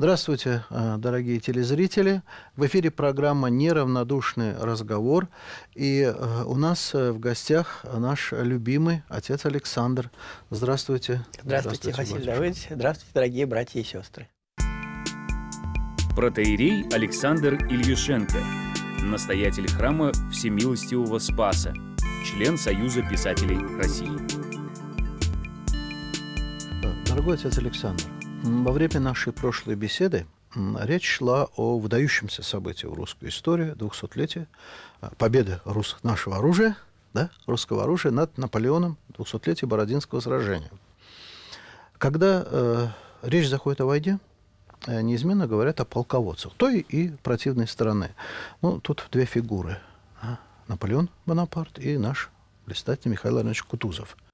Здравствуйте, э, дорогие телезрители. В эфире программа «Неравнодушный разговор». И э, у нас э, в гостях наш любимый отец Александр. Здравствуйте. Здравствуйте, Здравствуйте Василий Давыдович. Здравствуйте, дорогие братья и сестры. Протеерей Александр Ильюшенко, настоятель храма Всемилостивого Спаса, член Союза писателей России. Дорогой отец Александр, во время нашей прошлой беседы речь шла о выдающемся событии в русской истории, 200-летие а, победы рус... нашего оружия, да, русского оружия над Наполеоном, 200-летие Бородинского сражения. Когда э, речь заходит о войне, э, неизменно говорят о полководцах той и противной стороны. Ну, тут две фигуры. А, Наполеон Бонапарт и наш блистательный Михаил Иванович Кутузов –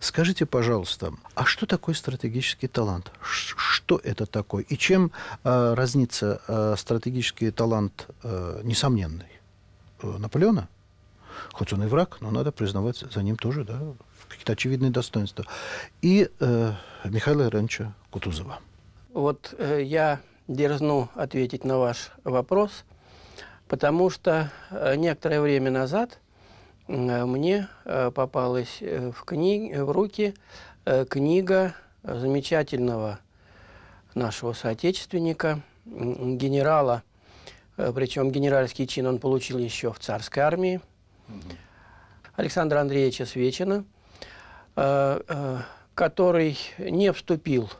Скажите, пожалуйста, а что такое стратегический талант? Что это такое? И чем э, разнится э, стратегический талант э, несомненный э, Наполеона? Хоть он и враг, но надо признавать за ним тоже да, какие-то очевидные достоинства. И э, Михаила Ивановича Кутузова. Вот э, я дерзну ответить на ваш вопрос, потому что э, некоторое время назад – Э, мне э, попалась э, в, книг, в руки книга замечательного нашего соотечественника, генерала, причем генеральский чин он получил еще в царской армии, Александра Андреевича Свечина, который не вступил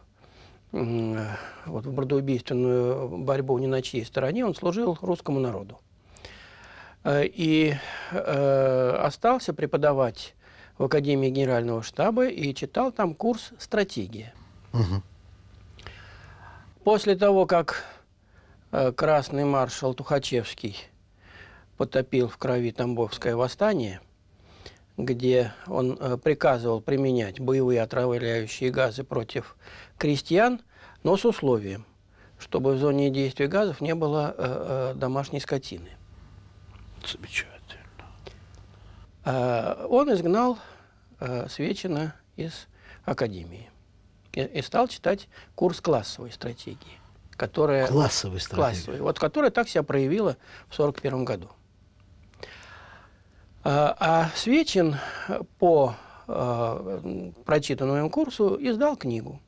вот, в бордоубийственную борьбу ни на чьей стороне, он служил русскому народу. Э, и э, остался преподавать в Академии Генерального штаба и читал там курс «Стратегия». Угу. После того, как э, красный маршал Тухачевский потопил в крови Тамбовское восстание, где он э, приказывал применять боевые отравляющие газы против крестьян, но с условием, чтобы в зоне действия газов не было э, э домашней скотины. Замечательно. А, он изгнал а, Свечина из академии и, стал читать курс классовой стратегии, которая классовой стратегии, классовой, вот которая так себя проявила в 1941 году. А, а Свечин по а, прочитанному им курсу издал книгу.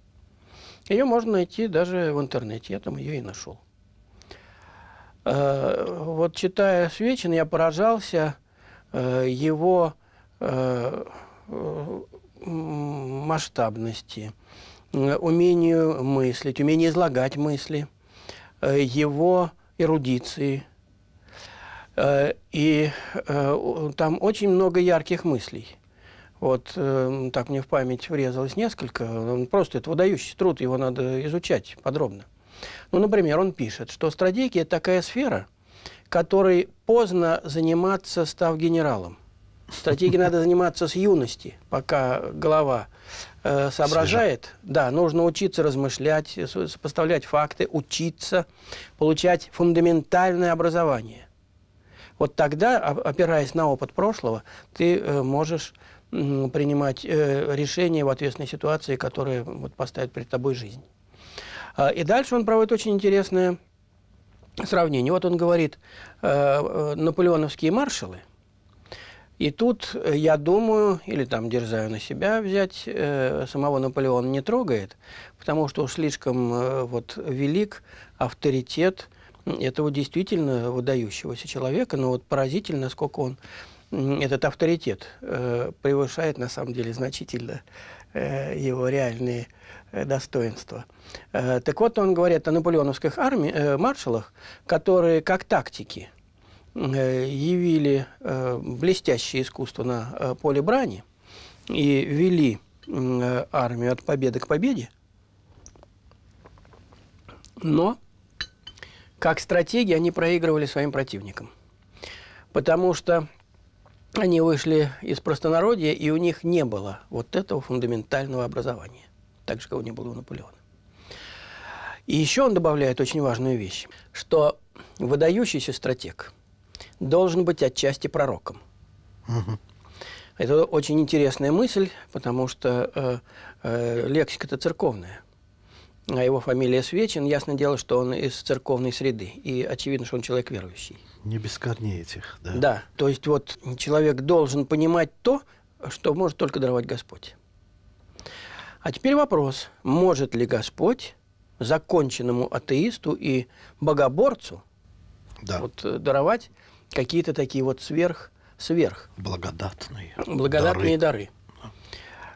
Ее можно найти даже в интернете, я там ее и нашел. Э, вот читая Свечин, я поражался э, его э, масштабности, умению мыслить, умению излагать мысли, его эрудиции. И там очень много ярких мыслей. Вот так мне в память врезалось несколько. Просто это выдающийся труд, его надо изучать подробно. Ну, например, он пишет, что стратегия – такая сфера, которой поздно заниматься, став генералом. Стратегии надо заниматься с юности, пока голова э, соображает. Свежа. Да, нужно учиться размышлять, э, сопоставлять факты, учиться, получать фундаментальное образование. Вот тогда, опираясь на опыт прошлого, ты э, можешь принимать э, решения в ответственной ситуации, которые вот, поставят перед тобой жизнь. А, и дальше он проводит очень интересное сравнение. Вот он говорит, э, э, наполеоновские маршалы – и тут, э, я думаю, или там дерзаю на себя взять, самого Наполеона не трогает, потому что уж слишком вот, велик авторитет этого действительно выдающегося человека, но вот поразительно, сколько он этот авторитет э, превышает на самом деле значительно э, его реальные э, Э, достоинства. Э, так вот, он говорит о наполеоновских арми... Э, маршалах, которые как тактики явили блестящее искусство на поле брани и вели армию от победы к победе, но как стратегии они проигрывали своим противникам, потому что они вышли из простонародья, и у них не было вот этого фундаментального образования так же, как не было у Наполеона. И еще он добавляет очень важную вещь, что выдающийся стратег должен быть отчасти пророком. Угу. Это очень интересная мысль, потому что э, э, лексика-то церковная. А его фамилия Свечин, ясно дело, что он из церковной среды. И очевидно, что он человек верующий. Не без корней этих, да? Да. То есть вот человек должен понимать то, что может только даровать Господь. А теперь вопрос, может ли Господь законченному атеисту и богоборцу да. вот, э, даровать какие-то такие вот сверх, сверх... Благодатные. Благодатные дары. дары.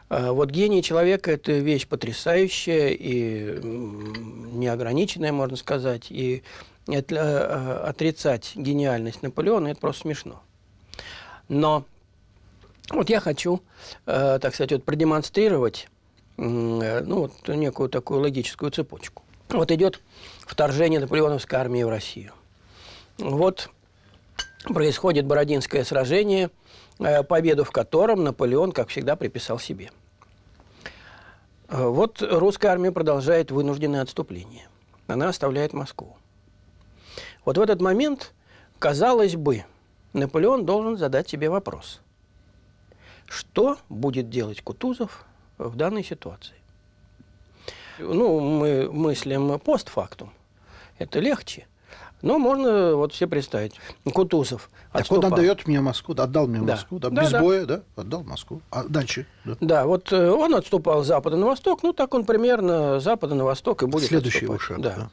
А, вот гений человека – это вещь потрясающая и неограниченная, можно сказать. И э, э, отрицать гениальность Наполеона – это просто смешно. Но вот я хочу, так сказать, вот продемонстрировать Э, ну, вот, некую такую логическую цепочку. Вот идет вторжение наполеоновской армии в Россию. Вот происходит Бородинское сражение, э, победу в котором Наполеон, как всегда, приписал себе. Э, вот русская армия продолжает вынужденное отступление. Она оставляет Москву. Вот в этот момент, казалось бы, Наполеон должен задать себе вопрос. Что будет делать Кутузов – в данной ситуации. Ну, мы мыслим постфактум. Это легче. Но можно вот все представить. Кутузов отступал. Так он отдает мне Москву, отдал мне да. Москву, да, да, без да. боя, да, отдал Москву. А дальше? Да. да, вот э, он отступал с запада на восток, ну так он примерно с запада на восток и будет Следующий отступать. Шаг, да.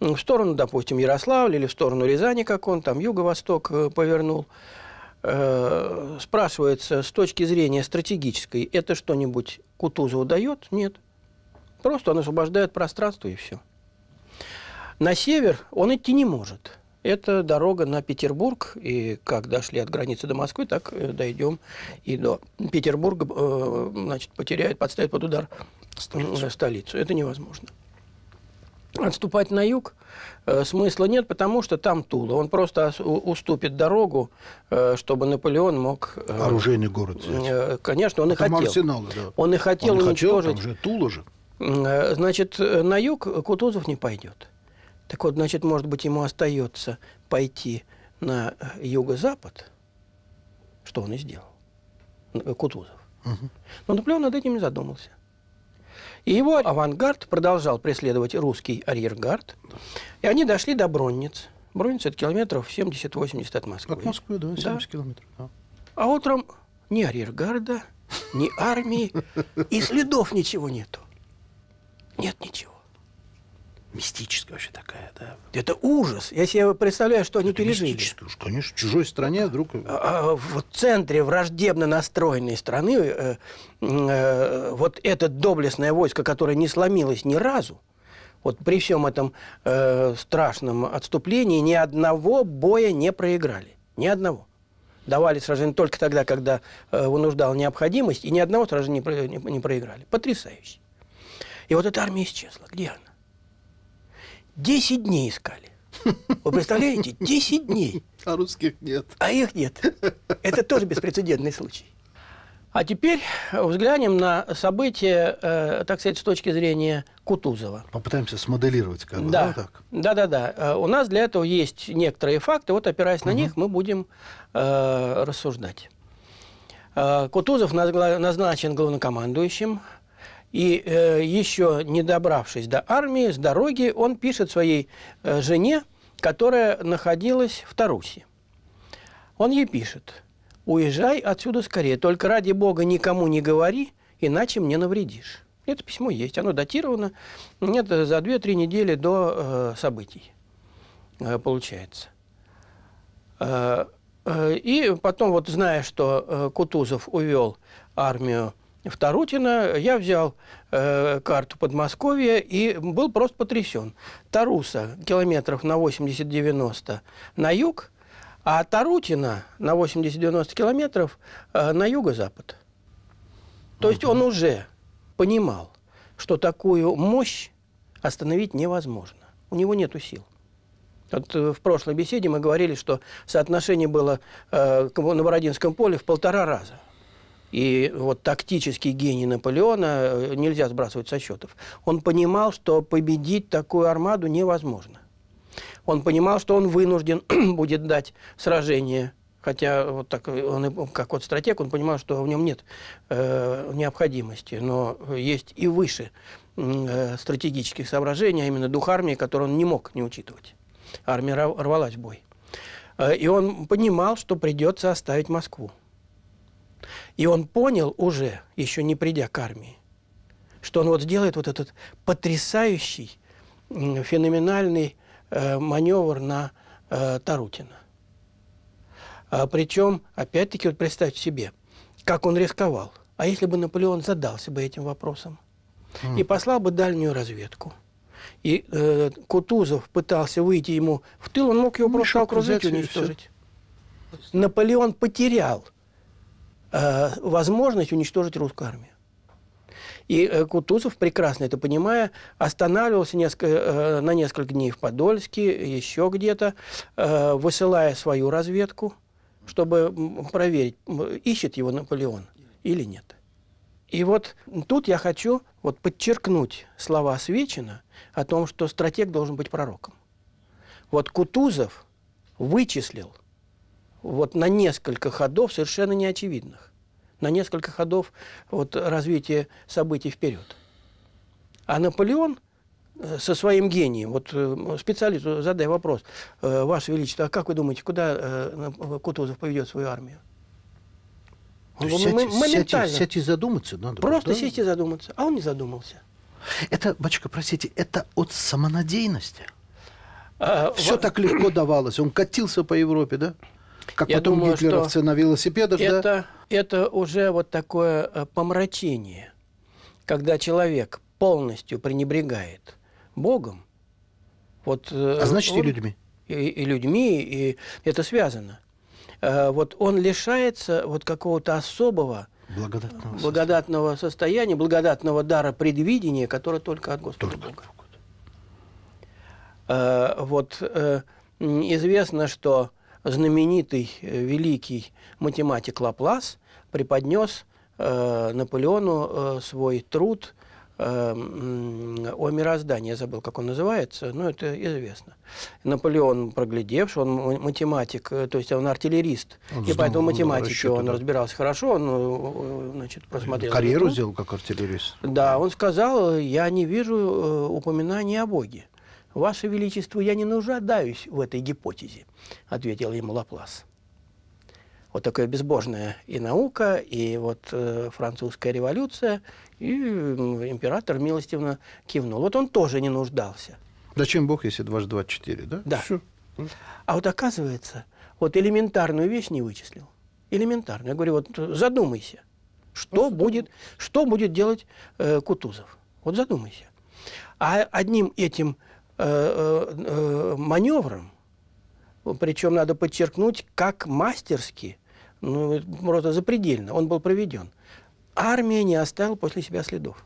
да. В сторону, допустим, Ярославля или в сторону Рязани, как он там юго-восток э, повернул. Э, спрашивается с точки зрения стратегической, это что-нибудь Кутузову дает? Нет. Просто он освобождает пространство и все. На север он идти не может. Это дорога на Петербург, и как дошли от границы до Москвы, так э, дойдем и до Петербурга, э, значит, потеряет, подставит под удар столицу. Это невозможно отступать на юг э, смысла нет, потому что там Тула. Он просто уступит дорогу, э, чтобы Наполеон мог... Э, Оружейный город. Э, конечно, он а и хотел. Арсеналы, да. Он и хотел он уничтожить... Хотел, там же Тула же. Э, значит, на юг Кутузов не пойдет. Так вот, значит, может быть, ему остается пойти на юго-запад, что он и сделал, Кутузов. Угу. Но Наполеон над этим не задумался. И его авангард продолжал преследовать русский арьергард. И они дошли до Бронниц. Бронниц – это километров 70-80 от Москвы. От Москвы, да, 70 да. километров. Да. А утром ни арьергарда, ни армии, и следов ничего нету. Нет ничего мистическая вообще такая, да. Это ужас. Я себе представляю, что они это пережили. Мистическая уж, конечно. В чужой стране вдруг... А, а, в центре враждебно настроенной страны э, э, вот это доблестное войско, которое не сломилось ни разу, вот при всем этом э, страшном отступлении ни одного боя не проиграли. Ни одного. Давали сражение только тогда, когда э, вынуждала необходимость, и ни одного сражения не, не проиграли. Потрясающе. И вот эта армия исчезла. Где она? 10 дней искали. Вы представляете, 10 дней. А русских нет. А их нет. Это тоже беспрецедентный случай. А теперь взглянем на события, э, так сказать, с точки зрения Кутузова. Попытаемся смоделировать, как бы, да. да, так? Да, да, да. У нас для этого есть некоторые факты, вот опираясь угу. на них, мы будем э, рассуждать. Э, Кутузов назначен главнокомандующим и э, еще не добравшись до армии, с дороги, он пишет своей э, жене, которая находилась в Тарусе. Он ей пишет, уезжай отсюда скорее, только ради бога никому не говори, иначе мне навредишь. Это письмо есть, оно датировано, это за 2-3 недели до э, событий э, получается. Э, э, и потом, вот зная, что э, Кутузов увел армию в Тарутино я взял э, карту Подмосковья и был просто потрясен. Таруса километров на 80-90 на юг, а Тарутина на 80-90 километров э, на юго-запад. То mm есть он уже понимал, что такую мощь остановить невозможно. У него нет сил. Вот э, в прошлой беседе мы говорили, что соотношение было э, на Бородинском поле в полтора раза – и вот тактический гений Наполеона э, нельзя сбрасывать со счетов. Он понимал, что победить такую армаду невозможно. Он понимал, что он вынужден будет дать сражение Хотя вот так э, он э, как вот стратег, он понимал, что в нем нет э, необходимости, но есть и выше э, стратегических соображений, а именно дух армии, который он не мог не учитывать. Армия рвалась в бой. Э, и он понимал, что придется оставить Москву. И он понял уже, еще не придя к армии, что он вот сделает вот этот потрясающий, феноменальный э, маневр на э, Тарутина. А, причем, опять-таки, вот представьте себе, как он рисковал. А если бы Наполеон задался бы этим вопросом mm. и послал бы дальнюю разведку, и э, Кутузов пытался выйти ему в тыл, он мог его ну, просто окружить уничтожить. Наполеон потерял – Э, возможность уничтожить русскую армию. И э, Кутузов, прекрасно это понимая, останавливался несколько, э, на несколько дней в Подольске, еще где-то, высылая свою разведку, чтобы проверить, ищет его Наполеон или нет. И вот тут я хочу вот подчеркнуть слова Свечина о том, что стратег должен быть пророком. Вот Кутузов вычислил – вот на несколько ходов совершенно неочевидных, на несколько ходов вот, развития событий вперед. А Наполеон э, со своим гением, вот э, специалисту э, задай вопрос, Ваше Величество, а как вы думаете, куда Кутузов поведет свою армию? сядь, моментально. Сядь, сядь и задуматься надо. Просто да? сесть и задуматься. А он не задумался. Это, батюшка, простите, это от самонадеянности? А, Все в... так легко давалось. Он катился по Европе, да? как Я потом думаю, гитлеровцы на велосипедах. Это, да? это уже вот такое э, помрачение, когда человек полностью пренебрегает Богом. Вот, э, а значит, он, и людьми. И, и людьми, и это связано. Э, вот он лишается вот какого-то особого благодатного, благодатного состояния. состояния, благодатного дара предвидения, который только от Господа только Бога. От Бога. Вот известно, что знаменитый э, великий математик Лаплас преподнес э, Наполеону э, свой труд э, о мироздании. Я забыл, как он называется, но это известно. Наполеон проглядевший, он математик, э, то есть он артиллерист, он и поэтому математике расчеты, он да. разбирался хорошо, он значит, просмотрел. Карьеру сделал как артиллерист. Да, он сказал, я не вижу упоминания о Боге. «Ваше Величество, я не нуждаюсь в этой гипотезе», – ответил ему Лаплас. Вот такая безбожная и наука, и вот э, французская революция, и император милостивно кивнул. Вот он тоже не нуждался. Зачем Бог, если дважды два четыре, да? Да. Все. А вот оказывается, вот элементарную вещь не вычислил. Элементарную. Я говорю, вот задумайся, что, Просто ну, будет, что будет делать э, Кутузов. Вот задумайся. А одним этим Э, э, э, маневром. Причем надо подчеркнуть, как мастерски, ну, просто запредельно, он был проведен. Армия не оставила после себя следов.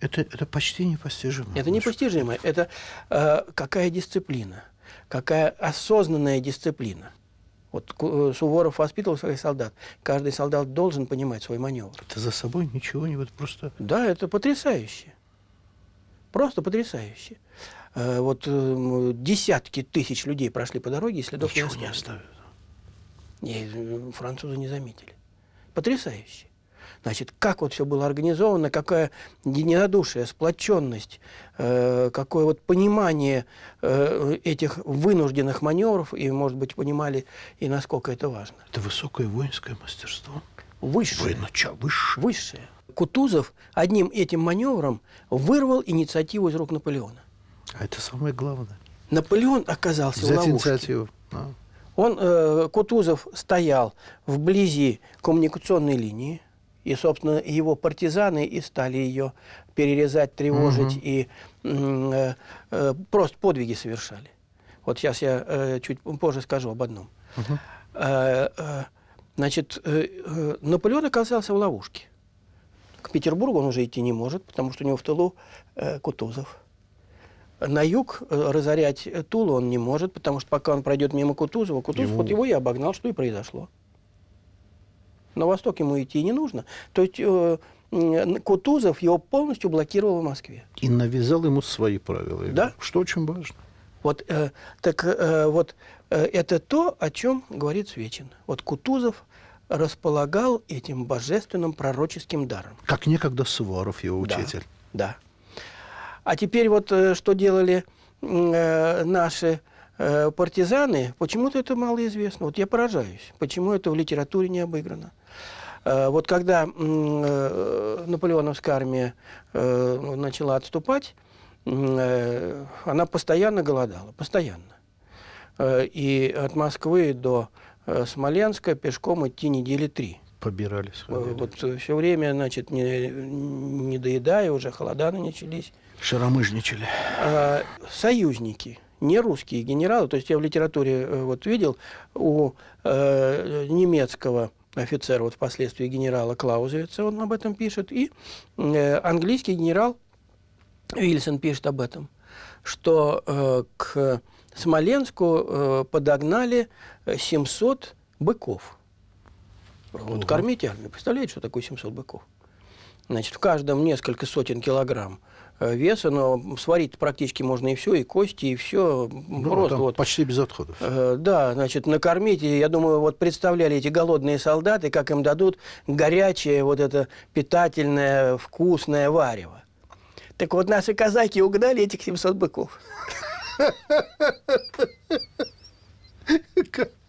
Это, это почти непостижимо. Это непостижимо. Это э, какая дисциплина, какая осознанная дисциплина. Вот Суворов воспитывал своих солдат. Каждый солдат должен понимать свой маневр. Это за собой ничего не вот просто... Да, это потрясающе. Просто потрясающе. Э, вот эм, десятки тысяч людей прошли по дороге, и следов Ничего не оставили. И э, французы не заметили. Потрясающе. Значит, как вот все было организовано, какая единодушие, сплоченность, э, какое вот понимание э, этих вынужденных маневров, и, может быть, понимали, и насколько это важно. Это высокое воинское мастерство. Высшее. Военноча, высшее. Высшее. Кутузов одним этим маневром вырвал инициативу из рук Наполеона. А это самое главное. Наполеон оказался Взять в ловушке. инициативу. Да. Он, э, Кутузов стоял вблизи коммуникационной линии, и, собственно, его партизаны и стали ее перерезать, тревожить, угу. и э, э, просто подвиги совершали. Вот сейчас я э, чуть позже скажу об одном. Угу. Э, э, значит, э, э, Наполеон оказался в ловушке. К Петербургу он уже идти не может, потому что у него в тылу э, Кутузов на юг э, разорять Тулу он не может, потому что пока он пройдет мимо Кутузова, Кутузов ему... вот его и обогнал, что и произошло. На восток ему идти не нужно. То есть э, Кутузов его полностью блокировал в Москве. И навязал ему свои правила. Да. Что очень важно. Вот, э, так э, вот э, это то, о чем говорит Свечин. Вот Кутузов располагал этим божественным пророческим даром. Как некогда Суворов его учитель. Да. Да. А теперь вот э, что делали э, наши э, партизаны, почему-то это малоизвестно. Вот я поражаюсь, почему это в литературе не обыграно. Вот когда наполеоновская армия начала отступать, она постоянно голодала, постоянно. И от Москвы до Смоленска пешком идти недели три. Побирались. Вот все время, значит, не, не доедая, уже холода начались. Шаромыжничали. А, союзники не русские генералы. То есть я в литературе э, вот видел у э, немецкого офицера, вот впоследствии генерала Клаузевица, он об этом пишет, и э, английский генерал Вильсон пишет об этом, что э, к Смоленску э, подогнали 700 быков. Ого. Вот кормить армию. Представляете, что такое 700 быков? Значит, в каждом несколько сотен килограмм Э, веса, но сварить практически можно и все, и кости, и все. Ну, просто вот. Почти без отходов. Э, да, значит, накормить, я думаю, вот представляли эти голодные солдаты, как им дадут горячее вот это питательное, вкусное варево. Так вот наши казаки угнали этих 700 быков.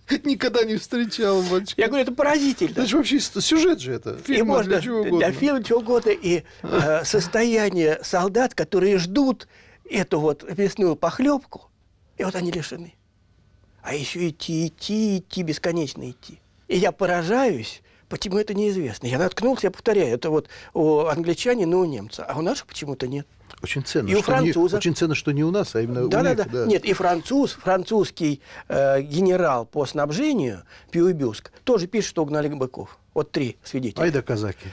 Никогда не встречал, мальчика. Я говорю, это поразительно. Значит, вообще сюжет же это. Фильм для чего угодно. Для фильма чего угодно. И э, состояние солдат, которые ждут эту вот весную похлебку, и вот они лишены. А еще идти, идти, идти, бесконечно идти. И я поражаюсь, почему это неизвестно. Я наткнулся, я повторяю, это вот у англичанина у немца, а у наших почему-то нет. Очень ценно. И у француза Не, очень ценно, что не у нас, а именно да, у да, них. Да. да, Нет, и француз, французский э, генерал по снабжению Пиубюск тоже пишет, что угнали быков. Вот три свидетеля. Айда казаки.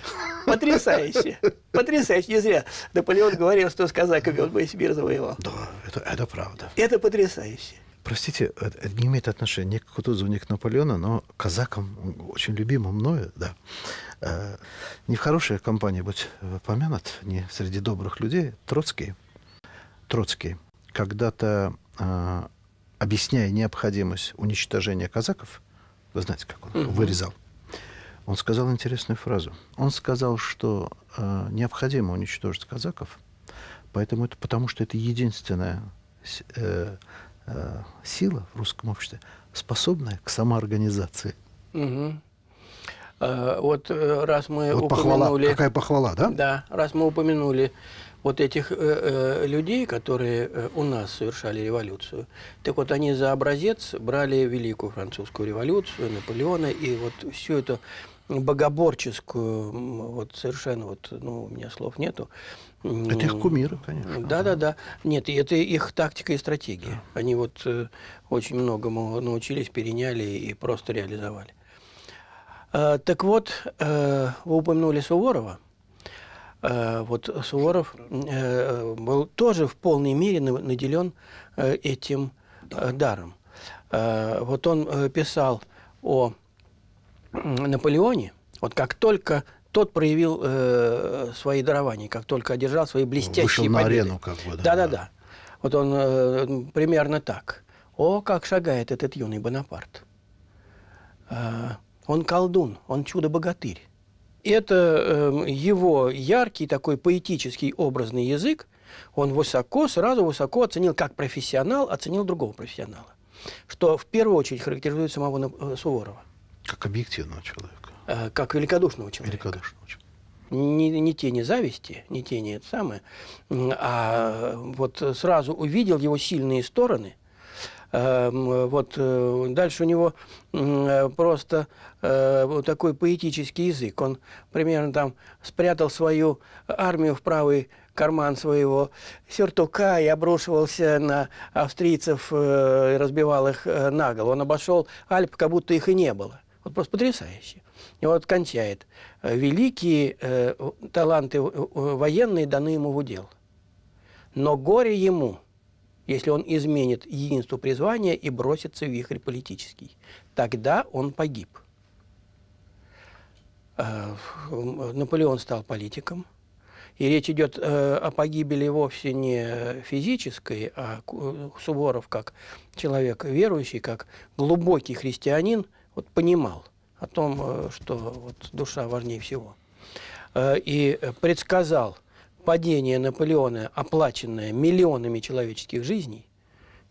Потрясающе. Потрясающе. Не зря Наполеон говорил, что с казаками он бы Сибирь завоевал. Да, это, это правда. Это потрясающе простите, это не имеет отношения ни к Кутузову, ни к Наполеону, но казакам, очень любимым мною, да, э, не в хорошей компании быть помянут, не среди добрых людей, Троцкий, Троцкий когда-то, э, объясняя необходимость уничтожения казаков, вы знаете, как он вырезал, он сказал интересную фразу. Он сказал, что э, необходимо уничтожить казаков, поэтому это потому, что это единственная э, Э, сила в русском обществе, способная к самоорганизации. Угу. Э, вот э, раз мы вот упомянули... Похвала. Какая похвала, да? Да, раз мы упомянули вот этих э, э, людей, которые э, у нас совершали революцию, так вот они за образец брали Великую Французскую революцию, Наполеона, и вот всю эту богоборческую, вот совершенно вот, ну, у меня слов нету, это их кумиры, конечно. Да, да, да. Нет, это их тактика и стратегия. Да. Они вот э, очень многому научились, переняли и просто реализовали. Э, так вот, э, вы упомянули Суворова. Вот Суворов был тоже в полной мере наделен этим да. даром. Вот он писал о Наполеоне, вот как только тот проявил э, свои дарования, как только одержал свои блестящие Вышел победы. на арену как бы. Да-да-да. Вот он э, примерно так. О, как шагает этот юный Бонапарт. Э, он колдун, он чудо-богатырь. Это э, его яркий такой поэтический образный язык, он высоко, сразу высоко оценил, как профессионал оценил другого профессионала, что в первую очередь характеризует самого э, Суворова. Как объективного человека. Э, как великодушного человека. Великодушного человека. Не, не тени зависти, не тени это самое, а вот сразу увидел его сильные стороны эм, – вот э, дальше у него просто э, такой поэтический язык. Он примерно там спрятал свою армию в правый карман своего сюртука и обрушивался на австрийцев, разбивал их наголо. Он обошел Альп, как будто их и не было. Вот просто потрясающе. И вот кончает. Великие э, таланты э, э, военные даны ему в удел. Но горе ему, если он изменит единство призвания и бросится в вихрь политический. Тогда он погиб. Э, Наполеон стал политиком. И речь идет э, о погибели вовсе не физической, а э, Суворов как человек верующий, как глубокий христианин – вот понимал о том, э, что вот душа важнее всего. Э, и предсказал падение Наполеона, оплаченное миллионами человеческих жизней,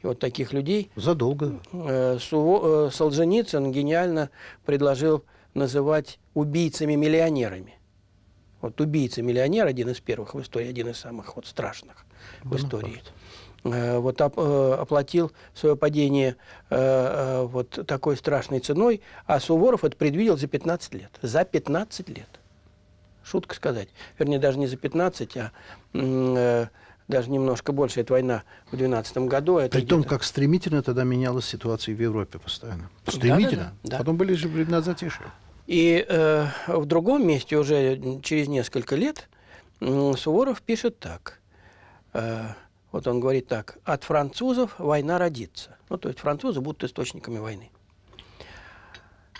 и вот таких людей. Задолго. Э, Суво, Солженицын гениально предложил называть убийцами-миллионерами. Вот убийца-миллионер один из первых в истории, один из самых вот страшных в истории. Э, вот, э, оплатил свое падение э, вот такой страшной ценой, а Суворов это предвидел за 15 лет. За 15 лет. Шутка сказать. Вернее, даже не за 15, а даже немножко больше. Это война в 12 году. А это При том, как стремительно тогда менялась ситуация в Европе постоянно. Стремительно. Да, да, да. Потом были же времена затишья. И э, в другом месте уже через несколько лет Суворов пишет так. Вот он говорит так, от французов война родится. Ну, то есть французы будут источниками войны.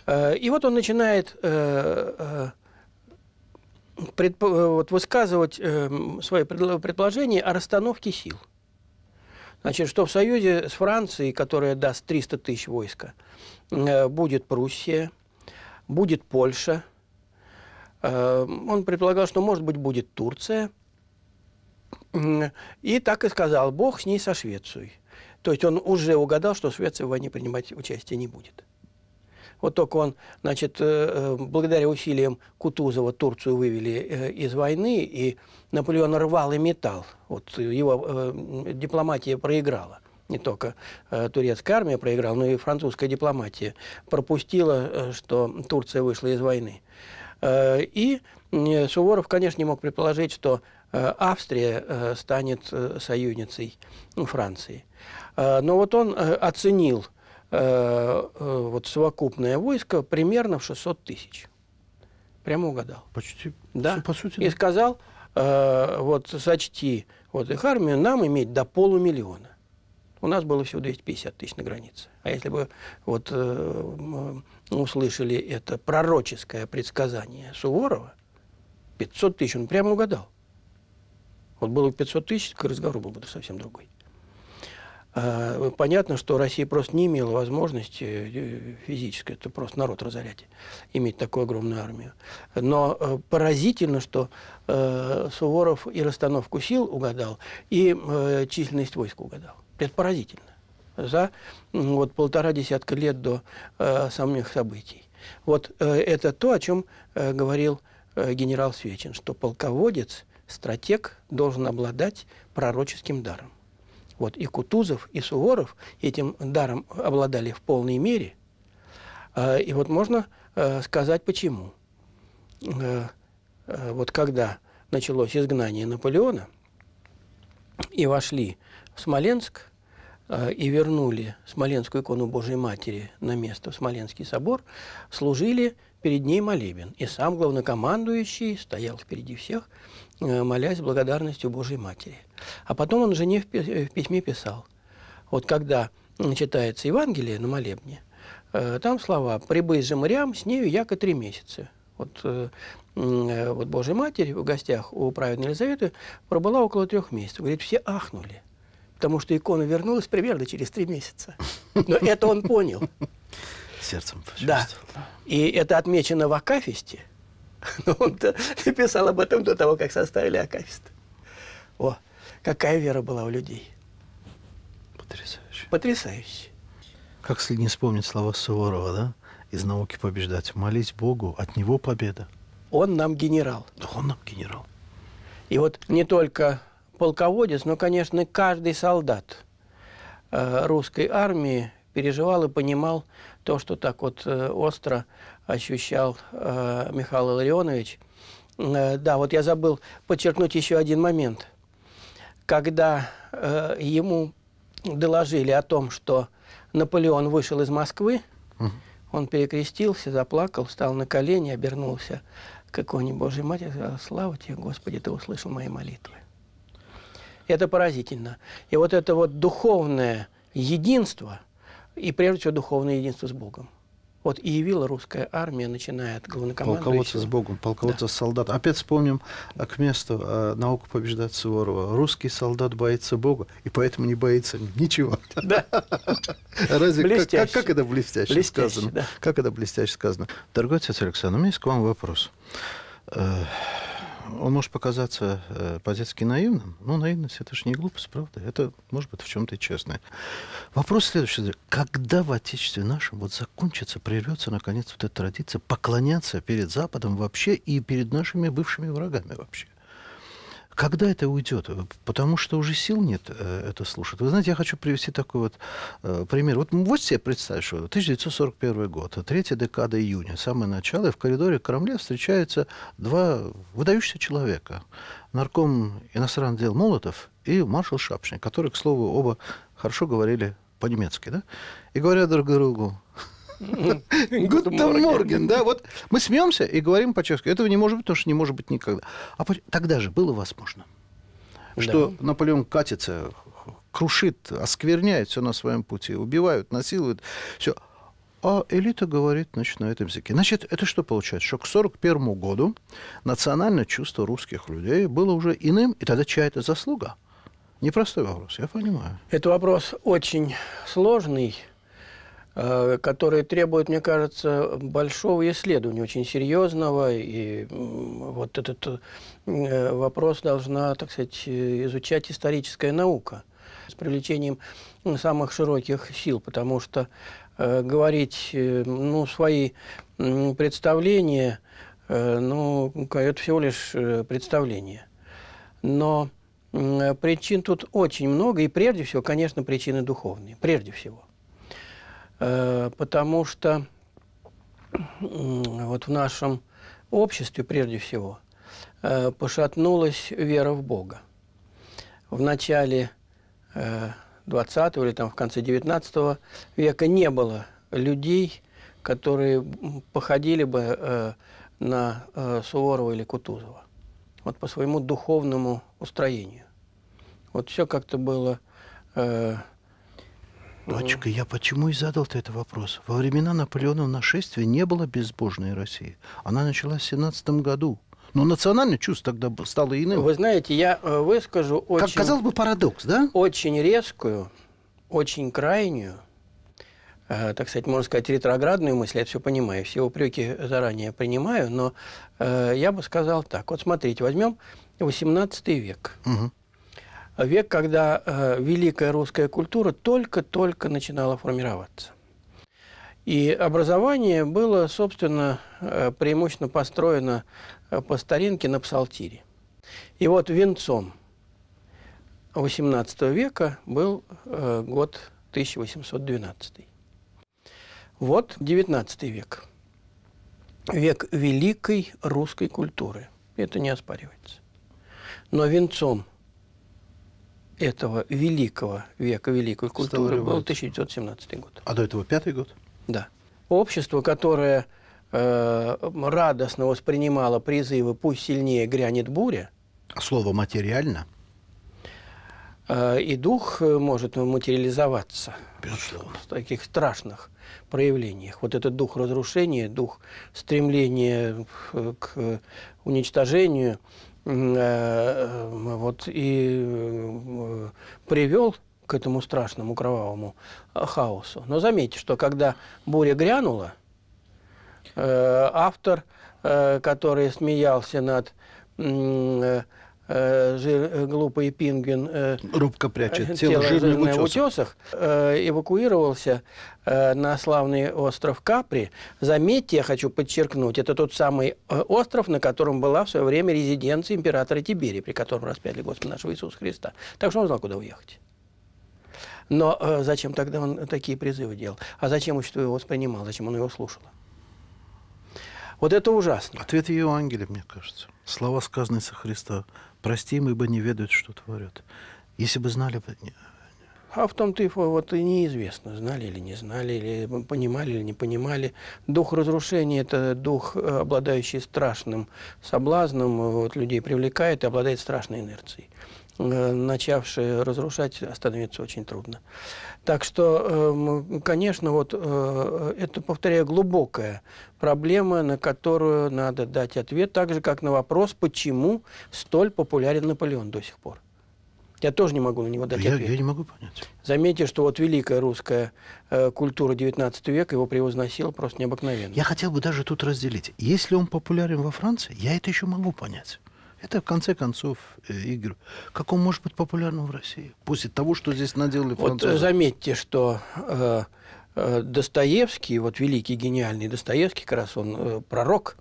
Э, и вот он начинает э, э, высказывать свои предположения о расстановке сил. Значит, что в союзе с Францией, которая даст 300 тысяч войска, будет Пруссия, будет Польша. Он предполагал, что, может быть, будет Турция – и так и сказал, Бог с ней со Швецией. То есть он уже угадал, что Швеция в войне принимать участие не будет. Вот только он, значит, э, э, благодаря усилиям Кутузова Турцию вывели э, из войны, и Наполеон рвал и металл. Вот его дипломатия проиграла. Не только турецкая армия проиграла, но и французская дипломатия пропустила, что Турция вышла из войны. И Суворов, конечно, не мог предположить, что Э, Австрия э, станет э, союзницей ну, Франции. Но вот он оценил вот совокупное войско примерно в 600 тысяч. Прямо угадал. Почти. Да. По сути. Да. И сказал, вот сочти вот их армию, нам иметь до полумиллиона. У нас было всего 250 тысяч на границе. А если бы вот, э, услышали это пророческое предсказание Суворова, 500 тысяч он прямо угадал. Вот было бы 500 тысяч, разговор был бы совсем другой. А, э, понятно, что Россия просто не имела возможности э, физической, это просто народ разорять, иметь такую огромную армию. Но э, поразительно, что Суворов и расстановку сил угадал, и численность войск угадал. Это поразительно. За вот, полтора десятка лет до самих событий. Вот это то, о чем говорил генерал Свечин, что полководец – стратег должен обладать пророческим даром. Вот и Кутузов, и Суворов этим даром обладали в полной мере. А, и вот можно а, сказать, почему. А, вот когда началось изгнание Наполеона, и вошли в Смоленск, и вернули Смоленскую икону Божьей Матери на место в Смоленский собор, служили перед ней молебен. И сам главнокомандующий стоял впереди всех – Э, молясь благодарностью Божьей Матери. А потом он жене в э, письме писал. Вот когда читается Евангелие на молебне, э, там слова «Прибы же морям, с нею яко три месяца». Вот, вот Божья Матерь в гостях у праведной Елизаветы пробыла около трех месяцев. Говорит, все ахнули, потому что икона вернулась примерно через три месяца. Но это он понял. Сердцем почувствовал. Да. И это отмечено в Акафисте – Но ну, он-то написал об этом до того, как составили Акафист. О, какая вера была у людей. Потрясающе. Потрясающе. Как если не вспомнить слова Суворова, да? Из науки побеждать. Молись Богу, от Него победа. Он нам генерал. Да он нам генерал. И вот не только полководец, но, конечно, каждый солдат э, русской армии переживал и понимал то, что так вот э, остро ощущал э, Михаил Илларионович. Э, да, вот я забыл подчеркнуть еще один момент. Когда э, ему доложили о том, что Наполеон вышел из Москвы, угу. он перекрестился, заплакал, встал на колени, обернулся к иконе Божьей Матери сказал, «Слава тебе, Господи, ты услышал мои молитвы». Это поразительно. И вот это вот духовное единство, и прежде всего духовное единство с Богом – вот и явила русская армия, начиная от главнокомандующего. Полководца с Богом, полководца да. с солдат. Опять вспомним э, к месту э, «Науку побеждать Суворова». Русский солдат боится Бога, и поэтому не боится ничего. Да. Разве блестяще. Как, как, как это блестяще, блестяще сказано? Да. Как это блестяще сказано? Дорогой отец Александр, у меня есть к вам вопрос. Э, он может показаться э, по-детски наивным, но наивность это же не глупость, правда? Это может быть в чем-то и честное. Вопрос следующий. Когда в Отечестве нашем вот закончится, прервется наконец вот эта традиция поклоняться перед Западом вообще и перед нашими бывшими врагами вообще? когда это уйдет? Э, потому что уже сил нет э, это слушать. Вы знаете, я хочу привести такой вот э, пример. Вот можете себе представить, что 1941 год, третья декада июня, самое начало, и в коридоре Кремля встречаются два выдающихся человека. Нарком иностранных дел Молотов и маршал Шапшин, которые, к слову, оба хорошо говорили по-немецки. Да? И говорят друг другу, Гутен Морген, да. Вот мы смеемся и говорим по-чешски. Этого не может быть, потому что не может быть никогда. А тогда же было возможно, что Наполеон катится, крушит, оскверняет все на своем пути, убивают, насилуют, все. А элита говорит, значит, на этом языке. Значит, это что получается? Что к 1941 году национальное чувство русских людей было уже иным, и тогда чья это заслуга? Непростой вопрос, я понимаю. Это вопрос очень сложный, Э, которые требуют, мне кажется, большого исследования, очень серьезного. И вот этот э, вопрос должна, так сказать, изучать историческая наука с привлечением самых широких сил, потому что э, говорить э, ну, свои представления, э, ну, это всего лишь э, представление. Но э, причин тут очень много, и прежде всего, конечно, причины духовные, прежде всего. Э, потому что вот в нашем обществе, прежде всего, э, пошатнулась вера в Бога. В начале 20 э, или там в конце 19 века не было людей, которые походили бы на Суворова или Кутузова вот по своему духовному устроению. Вот все как-то было Дочка, я почему и задал-то этот вопрос? Во времена Наполеона нашествия не было безбожной России. Она началась в 17 году. Но национальное чувство тогда стало иным. Вы знаете, я э, выскажу очень... Как казалось бы, парадокс, да? Очень резкую, очень крайнюю, э, так сказать, можно сказать, ретроградную мысль, я все понимаю, все упреки заранее принимаю, но э, я бы сказал так. Вот смотрите, возьмем 18 век. Угу век, когда э, великая русская культура только-только начинала формироваться. И образование было, собственно, э, преимущественно построено э, по старинке на псалтире. И вот венцом XVIII века был э, год 1812. Вот XIX век. Век великой русской культуры. Это не оспаривается. Но венцом этого великого века, великой культуры, был 1917 год. А до этого пятый год? Да. Общество, которое э, радостно воспринимало призывы «пусть сильнее грянет буря». А слово «материально»? Э, и дух э, может ну, материализоваться Безусловно. в таких страшных проявлениях. Вот этот дух разрушения, дух стремления э, к уничтожению, вот и привел к этому страшному кровавому хаосу. Но заметьте, что когда буря грянула, автор, который смеялся над Э, э, глупый пингвин э, робко прячет э, тело, тело жирных, жирных утесах, утесах э, эвакуировался э, на славный остров Капри. Заметьте, я хочу подчеркнуть, это тот самый э, остров, на котором была в свое время резиденция императора Тиберия, при котором распяли Господа нашего Иисуса Христа. Так что он знал, куда уехать. Но э, зачем тогда он такие призывы делал? А зачем учество его воспринимал? Зачем он его слушал? Вот это ужасно. Ответ Евангелия, мне кажется. Слова, сказанные со Христа. Прости им, ибо не ведают, что творят. Если бы знали... бы. А в том-то и вот и неизвестно, знали или не знали, или понимали или не понимали. Дух разрушения – это дух, э, обладающий страшным соблазном, э, вот, людей привлекает и обладает страшной инерцией. Э, Начавшие разрушать, остановиться очень трудно. Так что, э, конечно, вот э, это, повторяю, глубокая проблема, на которую надо дать ответ, так же, как на вопрос, почему столь популярен Наполеон до сих пор. Я тоже не могу на него дать я, ответ. Я не могу понять. Заметьте, что вот великая русская э, культура XIX века его превозносила просто необыкновенно. Я хотел бы даже тут разделить. Если он популярен во Франции, я это еще могу понять. Это, в конце концов, э, Игорь, как он может быть популярным в России после того, что здесь наделали э, французы? Вот заметьте, что э, э, Достоевский, вот великий, гениальный Достоевский, как раз он э, пророк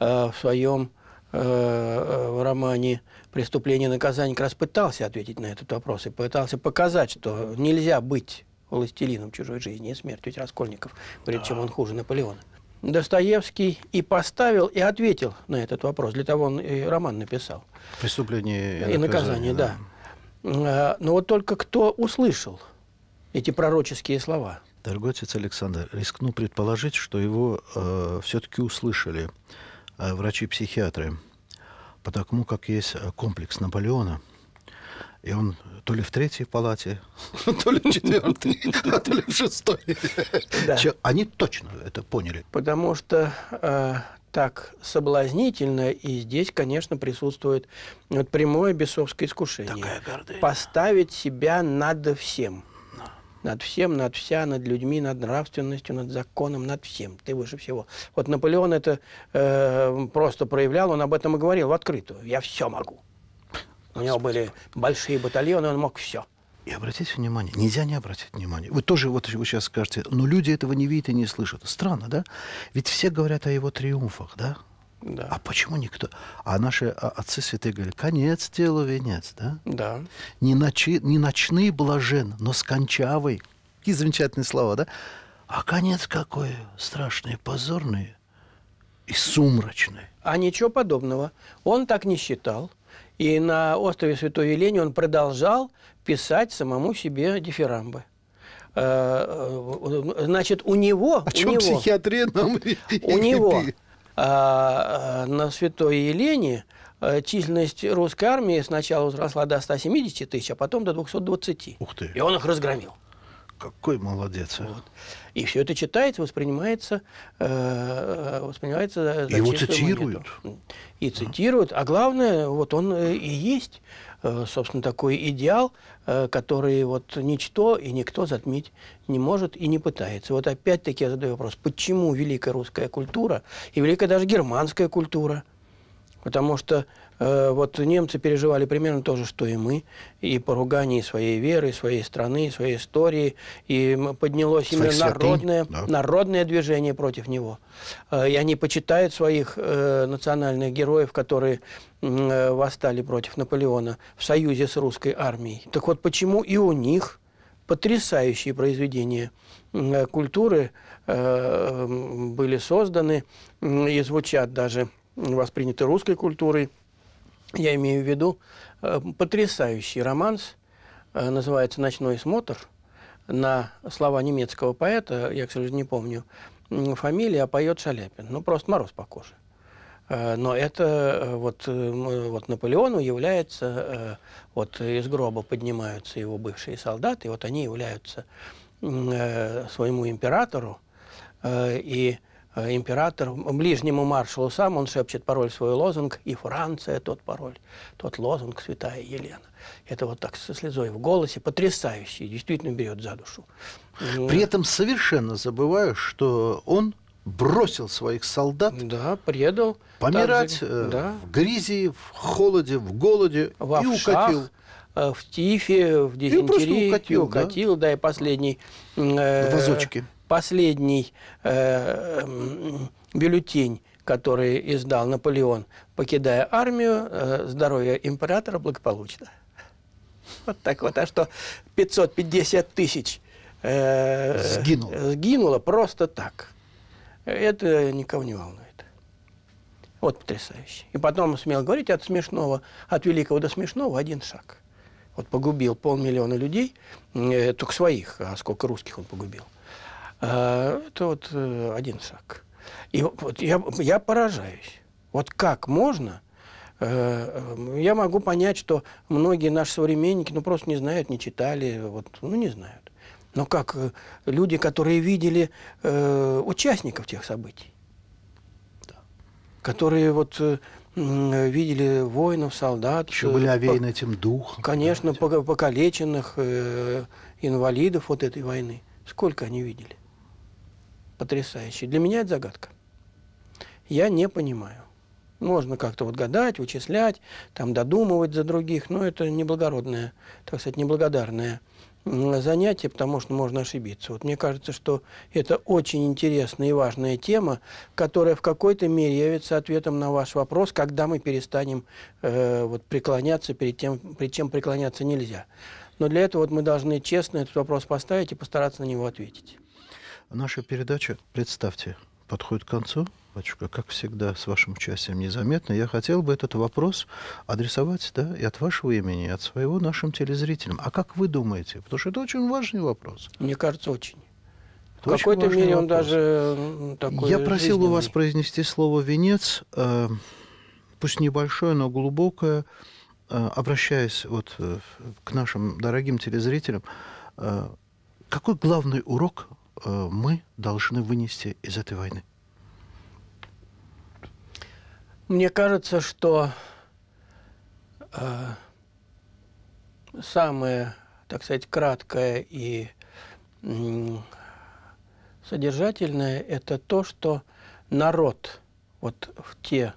э, в своем э, в э, романе «Преступление и наказание» как раз пытался ответить на этот вопрос и пытался показать, что нельзя быть властелином чужой жизни и смерти. Ведь Раскольников говорит, да. чем он хуже Наполеона. Достоевский и поставил, и ответил на этот вопрос. Для того он и роман написал. «Преступление и, и наказание». да. да. Э, но вот только кто услышал эти пророческие слова? Дорогой отец Александр, рискну предположить, что его э, все-таки услышали э, врачи-психиатры, потому как есть комплекс Наполеона, и он то ли в третьей палате, то ли в четвертой, а то ли в шестой. Да. Они точно это поняли. Потому что э, так соблазнительно, и здесь, конечно, присутствует вот прямое бесовское искушение. Такая гордыня. Поставить себя над всем. Над всем, над вся, над людьми, над нравственностью, над законом, над всем. Ты выше всего. Вот Наполеон это э, просто проявлял, он об этом и говорил в открытую. Я все могу. У него были большие батальоны, он мог все. И обратите внимание, нельзя не обратить внимание. Вы тоже вот вы сейчас скажете, но «Ну, люди этого не видят и не слышат. Странно, да? Ведь все говорят о его триумфах, да? Да. А почему никто? А наши а, отцы святые говорили, конец делу венец, да? Да. Не, ночи, не ночные блажен, но скончавый. Какие замечательные слова, да? А конец какой страшный, позорный и сумрачный. А ничего подобного. Он так не считал. И на острове Святой Елене он продолжал писать самому себе дифирамбы. Э, э, значит, у него... О чем у него, психиатрия нам У него а, а, на Святой Елене э, численность русской армии сначала возросла до 170 тысяч, а потом до 220. Ух ты. И он их разгромил. Какой молодец. А. Вот. И все это читается, воспринимается, э, э воспринимается за Его цитируют. Монету. И цитируют. А главное, вот он э, и есть, э, собственно, такой идеал, который вот ничто и никто затмить не может и не пытается. Вот опять-таки я задаю вопрос, почему великая русская культура и великая даже германская культура? Потому что Э, вот немцы переживали примерно то же, что и мы, и поругание своей веры, своей страны, своей истории, и поднялось именно народное, да. народное движение против него. Э, и они почитают своих э, национальных героев, которые восстали против Наполеона в союзе с русской армией. Так вот, почему и у них потрясающие произведения культуры были созданы и звучат даже восприняты русской культурой, я имею в виду э, потрясающий романс, э, называется «Ночной смотр», на слова немецкого поэта, я, к сожалению, не помню фамилии, а поет Шаляпин. Ну, просто мороз по коже. Э, но это вот, вот Наполеону является, вот из гроба поднимаются его бывшие солдаты, вот они являются своему императору, и Э, император ближнему маршалу сам, он шепчет пароль свой лозунг, и Франция тот пароль, тот лозунг «Святая Елена». Это вот так со слезой в голосе, потрясающе, действительно берет за душу. При этом совершенно забываю, что он бросил своих солдат. Да, предал. Помирать также, э, да. в грязи, в холоде, в голоде. Во и вшах, укатил. Э, в тифе, в дизентерии. И укатил, и укатил да. да, и последний... Э, в вазочке последний э, эм, бюллетень, который издал Наполеон, покидая армию, э, здоровье императора благополучно. Вот так вот. А что 550 тысяч э, сгинуло. сгинуло просто так. Это никого не волнует. Вот потрясающе. И потом смел говорить от смешного, от великого до смешного один шаг. Вот погубил полмиллиона людей, э, только своих, а сколько русских он погубил. Э, это вот э, один шаг. И вот я, я поражаюсь. Вот как можно? Э, я могу понять, что многие наши современники ну, просто не знают, не читали, вот, ну не знают. Но как люди, которые видели э, участников тех событий, да. которые вот видели воинов, солдат. Еще были овеяны по, этим духом. Конечно, да, покалеченных, э, инвалидов вот этой войны. Сколько они видели? потрясающий. Для меня это загадка. Я не понимаю. Можно как-то вот гадать, вычислять, там додумывать за других, но это неблагородное, так сказать, неблагодарное занятие, потому что можно ошибиться. Вот мне кажется, что это очень интересная и важная тема, которая в какой-то мере явится ответом на ваш вопрос, когда мы перестанем э, вот, преклоняться перед тем, перед чем преклоняться нельзя. Но для этого вот мы должны честно этот вопрос поставить и постараться на него ответить. Наша передача, представьте, подходит к концу. Батюшка, как всегда, с вашим участием незаметно, я хотел бы этот вопрос адресовать да, и от вашего имени, и от своего нашим телезрителям. А как вы думаете? Потому что это очень важный вопрос. Мне кажется, очень. Это в какой-то мере он даже такой Я просил жизненный. у вас произнести слово «венец», э, пусть небольшое, но глубокое, э, обращаясь вот э, к нашим дорогим телезрителям. какой главный урок Э, мы должны вынести из этой войны? Мне кажется, что э, самое, так сказать, краткое и э, содержательное – это то, что народ вот в те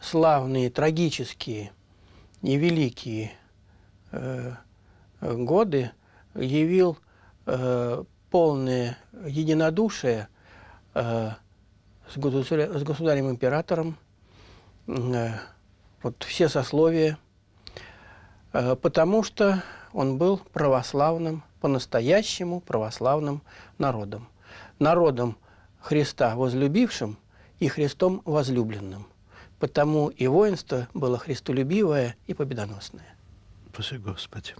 славные, трагические и великие э, годы явил э, полное единодушие э, с, государем, с государем-императором, э, вот все сословия, э, потому что он был православным, по-настоящему православным народом. Народом Христа возлюбившим и Христом возлюбленным. Потому и воинство было христолюбивое и победоносное. Пусть Господи.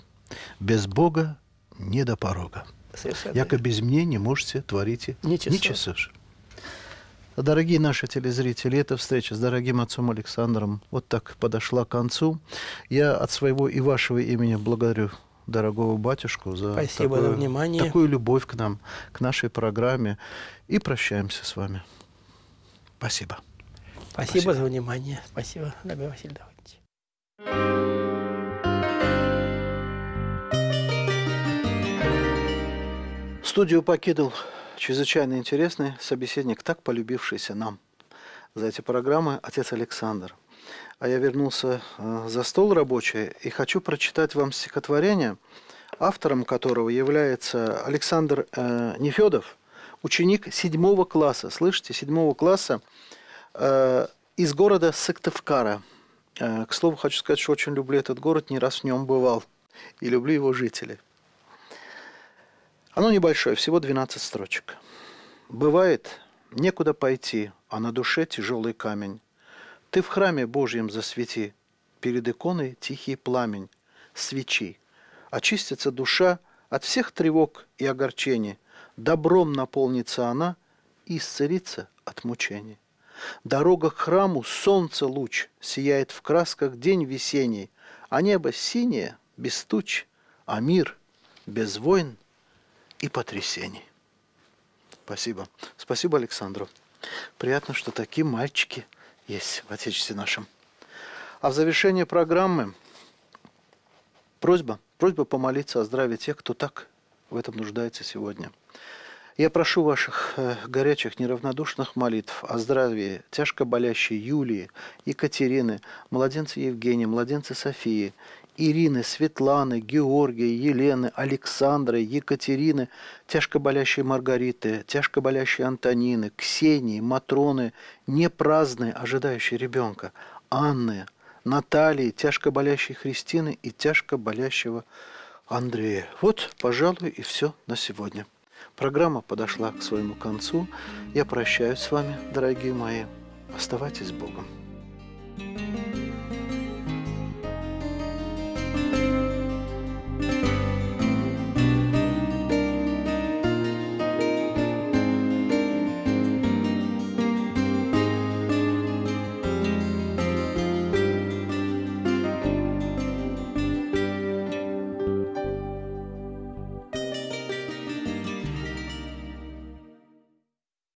Без Бога не до порога. Совершенно Яко без меня не можете, творите, не часовши. Дорогие наши телезрители, эта встреча с дорогим отцом Александром вот так подошла к концу. Я от своего и вашего имени благодарю дорогого батюшку за Спасибо такую, за внимание. такую любовь к нам, к нашей программе. И прощаемся с вами. Спасибо. Спасибо, Спасибо. за внимание. Спасибо, Дамир Васильевич. Студию покидал чрезвычайно интересный собеседник, так полюбившийся нам за эти программы, отец Александр. А я вернулся э, за стол рабочий и хочу прочитать вам стихотворение, автором которого является Александр э, Нефедов, ученик седьмого класса, слышите, седьмого класса э, из города Сыктывкара. Э, к слову, хочу сказать, что очень люблю этот город, не раз в нем бывал, и люблю его жителей. Оно небольшое, всего 12 строчек. Бывает, некуда пойти, а на душе тяжелый камень. Ты в храме Божьем засвети, перед иконой тихий пламень, свечи. Очистится душа от всех тревог и огорчений, добром наполнится она и исцелится от мучений. Дорога к храму, солнце луч, сияет в красках день весенний, а небо синее, без туч, а мир без войн и потрясений. Спасибо. Спасибо Александру. Приятно, что такие мальчики есть в Отечестве нашем. А в завершение программы просьба, просьба помолиться о здравии тех, кто так в этом нуждается сегодня. Я прошу ваших э, горячих, неравнодушных молитв о здравии тяжко болящей Юлии, Екатерины, младенца Евгения, младенца Софии Ирины, Светланы, Георгия, Елены, Александры, Екатерины, тяжко болящей Маргариты, тяжко болящей Антонины, Ксении, Матроны, не праздные, ожидающие ребенка, Анны, Натальи, тяжко болящей Христины и тяжко болящего Андрея. Вот, пожалуй, и все на сегодня. Программа подошла к своему концу. Я прощаюсь с вами, дорогие мои. Оставайтесь с Богом. thank you